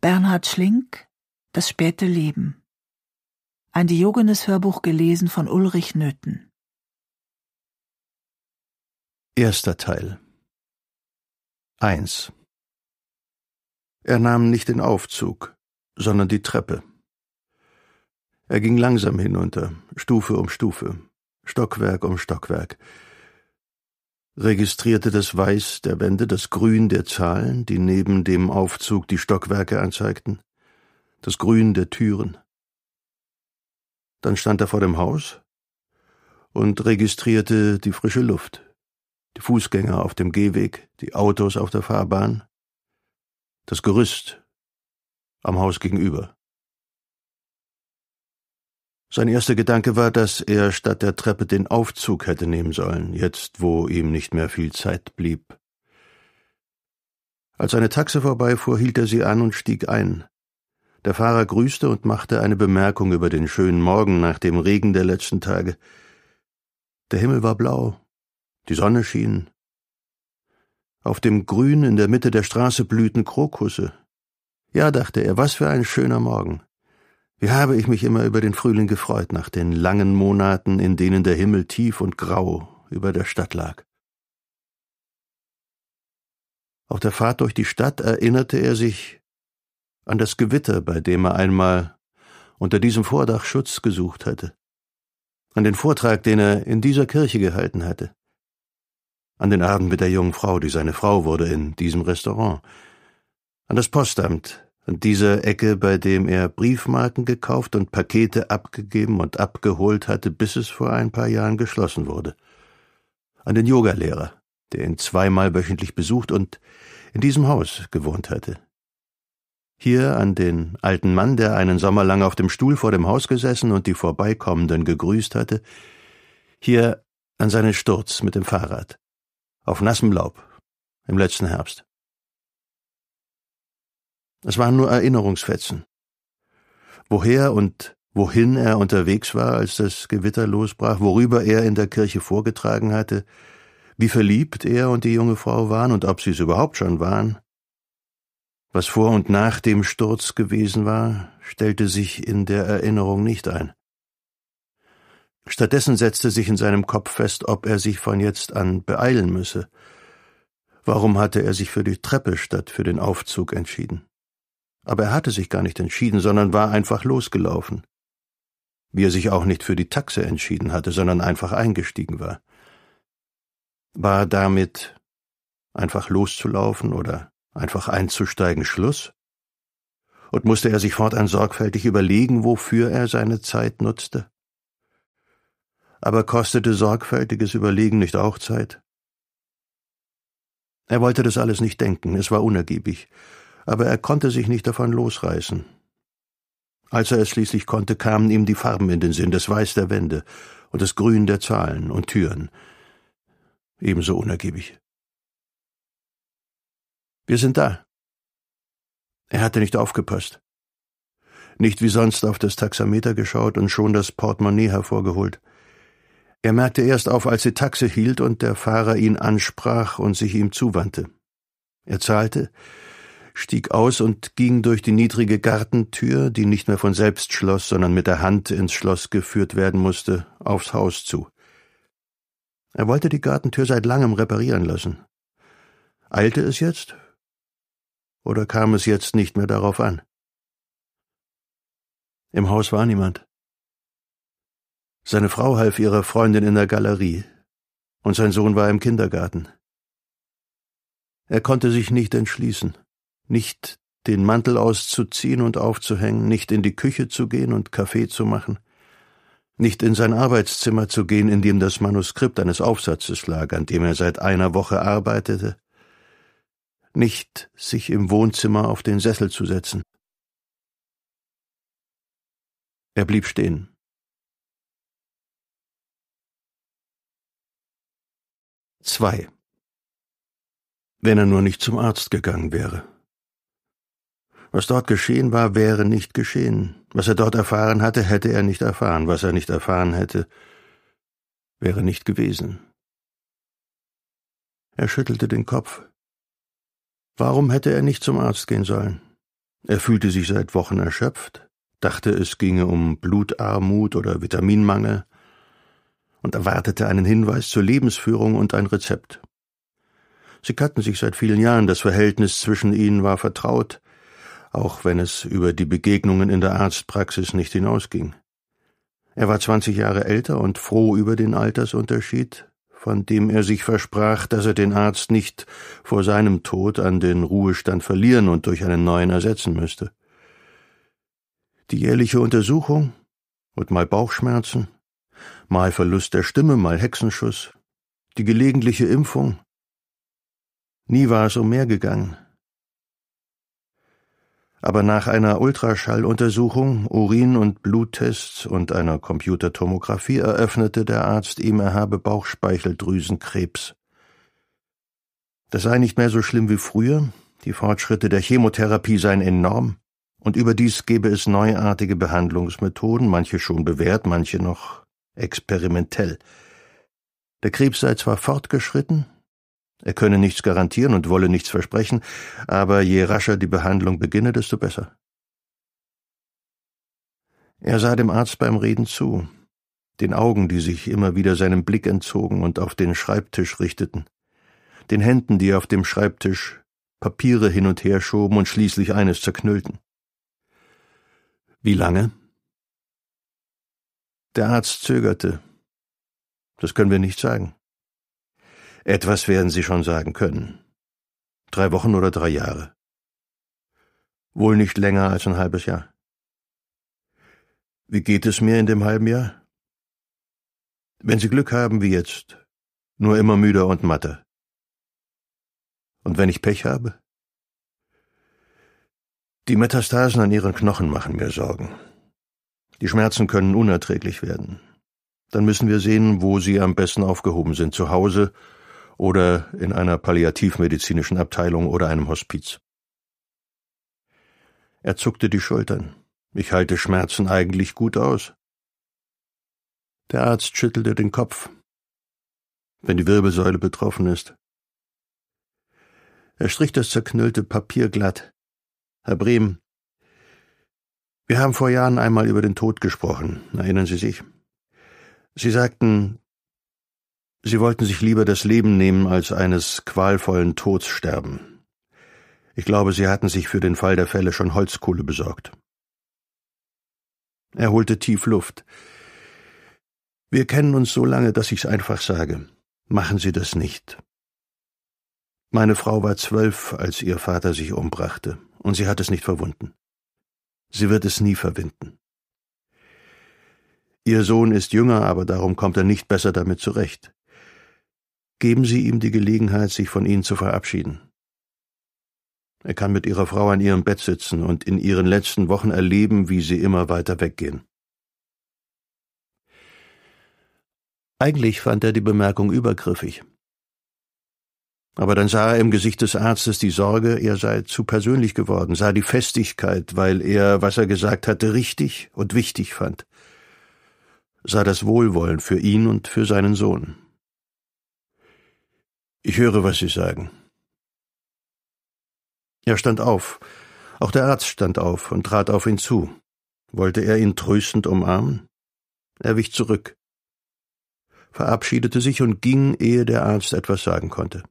Bernhard Schlink Das späte Leben Ein Diogenes-Hörbuch gelesen von Ulrich Nöthen Erster Teil 1 Er nahm nicht den Aufzug, sondern die Treppe. Er ging langsam hinunter, Stufe um Stufe, Stockwerk um Stockwerk, registrierte das Weiß der Wände, das Grün der Zahlen, die neben dem Aufzug die Stockwerke anzeigten, das Grün der Türen. Dann stand er vor dem Haus und registrierte die frische Luft, die Fußgänger auf dem Gehweg, die Autos auf der Fahrbahn, das Gerüst am Haus gegenüber. Sein erster Gedanke war, dass er statt der Treppe den Aufzug hätte nehmen sollen, jetzt wo ihm nicht mehr viel Zeit blieb. Als eine Taxe vorbeifuhr, hielt er sie an und stieg ein. Der Fahrer grüßte und machte eine Bemerkung über den schönen Morgen nach dem Regen der letzten Tage. Der Himmel war blau, die Sonne schien. Auf dem Grün in der Mitte der Straße blühten Krokusse. Ja, dachte er, was für ein schöner Morgen. Wie habe ich mich immer über den Frühling gefreut nach den langen Monaten, in denen der Himmel tief und grau über der Stadt lag. Auf der Fahrt durch die Stadt erinnerte er sich an das Gewitter, bei dem er einmal unter diesem Vordach Schutz gesucht hatte, an den Vortrag, den er in dieser Kirche gehalten hatte, an den Abend mit der jungen Frau, die seine Frau wurde in diesem Restaurant, an das Postamt, und dieser Ecke, bei dem er Briefmarken gekauft und Pakete abgegeben und abgeholt hatte, bis es vor ein paar Jahren geschlossen wurde. An den Yogalehrer, der ihn zweimal wöchentlich besucht und in diesem Haus gewohnt hatte. Hier an den alten Mann, der einen Sommer lang auf dem Stuhl vor dem Haus gesessen und die Vorbeikommenden gegrüßt hatte, hier an seinen Sturz mit dem Fahrrad, auf nassem Laub, im letzten Herbst. Es waren nur Erinnerungsfetzen. Woher und wohin er unterwegs war, als das Gewitter losbrach, worüber er in der Kirche vorgetragen hatte, wie verliebt er und die junge Frau waren und ob sie es überhaupt schon waren. Was vor und nach dem Sturz gewesen war, stellte sich in der Erinnerung nicht ein. Stattdessen setzte sich in seinem Kopf fest, ob er sich von jetzt an beeilen müsse. Warum hatte er sich für die Treppe statt für den Aufzug entschieden? aber er hatte sich gar nicht entschieden, sondern war einfach losgelaufen. Wie er sich auch nicht für die Taxe entschieden hatte, sondern einfach eingestiegen war. War damit einfach loszulaufen oder einfach einzusteigen Schluss? Und musste er sich fortan sorgfältig überlegen, wofür er seine Zeit nutzte? Aber kostete sorgfältiges Überlegen nicht auch Zeit? Er wollte das alles nicht denken, es war unergiebig, aber er konnte sich nicht davon losreißen. Als er es schließlich konnte, kamen ihm die Farben in den Sinn, das Weiß der Wände und das Grün der Zahlen und Türen. Ebenso unergiebig. Wir sind da. Er hatte nicht aufgepasst. Nicht wie sonst auf das Taxameter geschaut und schon das Portemonnaie hervorgeholt. Er merkte erst auf, als die Taxe hielt und der Fahrer ihn ansprach und sich ihm zuwandte. Er zahlte, stieg aus und ging durch die niedrige Gartentür, die nicht mehr von selbst schloss, sondern mit der Hand ins Schloss geführt werden musste, aufs Haus zu. Er wollte die Gartentür seit langem reparieren lassen. Eilte es jetzt? Oder kam es jetzt nicht mehr darauf an? Im Haus war niemand. Seine Frau half ihrer Freundin in der Galerie, und sein Sohn war im Kindergarten. Er konnte sich nicht entschließen nicht den Mantel auszuziehen und aufzuhängen, nicht in die Küche zu gehen und Kaffee zu machen, nicht in sein Arbeitszimmer zu gehen, in dem das Manuskript eines Aufsatzes lag, an dem er seit einer Woche arbeitete, nicht sich im Wohnzimmer auf den Sessel zu setzen. Er blieb stehen. Zwei. Wenn er nur nicht zum Arzt gegangen wäre. Was dort geschehen war, wäre nicht geschehen. Was er dort erfahren hatte, hätte er nicht erfahren. Was er nicht erfahren hätte, wäre nicht gewesen. Er schüttelte den Kopf. Warum hätte er nicht zum Arzt gehen sollen? Er fühlte sich seit Wochen erschöpft, dachte, es ginge um Blutarmut oder Vitaminmangel und erwartete einen Hinweis zur Lebensführung und ein Rezept. Sie kannten sich seit vielen Jahren, das Verhältnis zwischen ihnen war vertraut, auch wenn es über die Begegnungen in der Arztpraxis nicht hinausging. Er war zwanzig Jahre älter und froh über den Altersunterschied, von dem er sich versprach, dass er den Arzt nicht vor seinem Tod an den Ruhestand verlieren und durch einen neuen ersetzen müsste. Die jährliche Untersuchung und mal Bauchschmerzen, mal Verlust der Stimme, mal Hexenschuss, die gelegentliche Impfung. Nie war es um mehr gegangen. Aber nach einer Ultraschalluntersuchung, Urin- und Bluttests und einer Computertomographie eröffnete der Arzt ihm, er habe Bauchspeicheldrüsenkrebs. Das sei nicht mehr so schlimm wie früher, die Fortschritte der Chemotherapie seien enorm, und überdies gebe es neuartige Behandlungsmethoden, manche schon bewährt, manche noch experimentell. Der Krebs sei zwar fortgeschritten, er könne nichts garantieren und wolle nichts versprechen, aber je rascher die Behandlung beginne, desto besser. Er sah dem Arzt beim Reden zu, den Augen, die sich immer wieder seinem Blick entzogen und auf den Schreibtisch richteten, den Händen, die auf dem Schreibtisch Papiere hin und her schoben und schließlich eines zerknüllten. Wie lange? Der Arzt zögerte. Das können wir nicht sagen. Etwas werden Sie schon sagen können. Drei Wochen oder drei Jahre. Wohl nicht länger als ein halbes Jahr. Wie geht es mir in dem halben Jahr? Wenn Sie Glück haben wie jetzt, nur immer müder und matter. Und wenn ich Pech habe? Die Metastasen an Ihren Knochen machen mir Sorgen. Die Schmerzen können unerträglich werden. Dann müssen wir sehen, wo Sie am besten aufgehoben sind, zu Hause oder in einer palliativmedizinischen Abteilung oder einem Hospiz. Er zuckte die Schultern. Ich halte Schmerzen eigentlich gut aus. Der Arzt schüttelte den Kopf. Wenn die Wirbelsäule betroffen ist. Er strich das zerknüllte Papier glatt. Herr Brehm, wir haben vor Jahren einmal über den Tod gesprochen, erinnern Sie sich? Sie sagten, Sie wollten sich lieber das Leben nehmen, als eines qualvollen Tods sterben. Ich glaube, sie hatten sich für den Fall der Fälle schon Holzkohle besorgt. Er holte tief Luft. Wir kennen uns so lange, dass ich's einfach sage. Machen Sie das nicht. Meine Frau war zwölf, als ihr Vater sich umbrachte, und sie hat es nicht verwunden. Sie wird es nie verwinden. Ihr Sohn ist jünger, aber darum kommt er nicht besser damit zurecht. Geben Sie ihm die Gelegenheit, sich von Ihnen zu verabschieden. Er kann mit Ihrer Frau an Ihrem Bett sitzen und in Ihren letzten Wochen erleben, wie Sie immer weiter weggehen. Eigentlich fand er die Bemerkung übergriffig. Aber dann sah er im Gesicht des Arztes die Sorge, er sei zu persönlich geworden, sah die Festigkeit, weil er, was er gesagt hatte, richtig und wichtig fand, sah das Wohlwollen für ihn und für seinen Sohn. Ich höre, was Sie sagen. Er stand auf. Auch der Arzt stand auf und trat auf ihn zu. Wollte er ihn tröstend umarmen? Er wich zurück, verabschiedete sich und ging, ehe der Arzt etwas sagen konnte.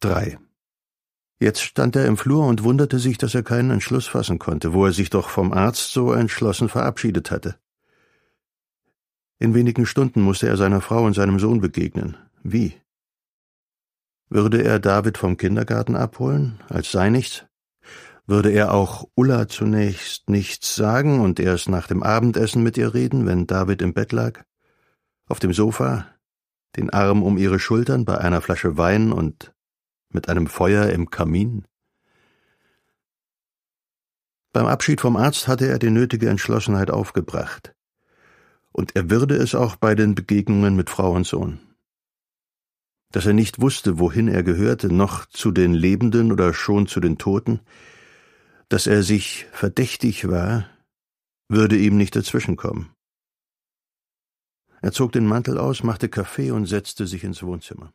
3. Jetzt stand er im Flur und wunderte sich, dass er keinen Entschluss fassen konnte, wo er sich doch vom Arzt so entschlossen verabschiedet hatte. In wenigen Stunden musste er seiner Frau und seinem Sohn begegnen. Wie? Würde er David vom Kindergarten abholen, als sei nichts? Würde er auch Ulla zunächst nichts sagen und erst nach dem Abendessen mit ihr reden, wenn David im Bett lag? Auf dem Sofa, den Arm um ihre Schultern bei einer Flasche Wein und mit einem Feuer im Kamin? Beim Abschied vom Arzt hatte er die nötige Entschlossenheit aufgebracht und er würde es auch bei den Begegnungen mit Frau und Sohn. Dass er nicht wusste, wohin er gehörte, noch zu den Lebenden oder schon zu den Toten, dass er sich verdächtig war, würde ihm nicht dazwischenkommen. Er zog den Mantel aus, machte Kaffee und setzte sich ins Wohnzimmer.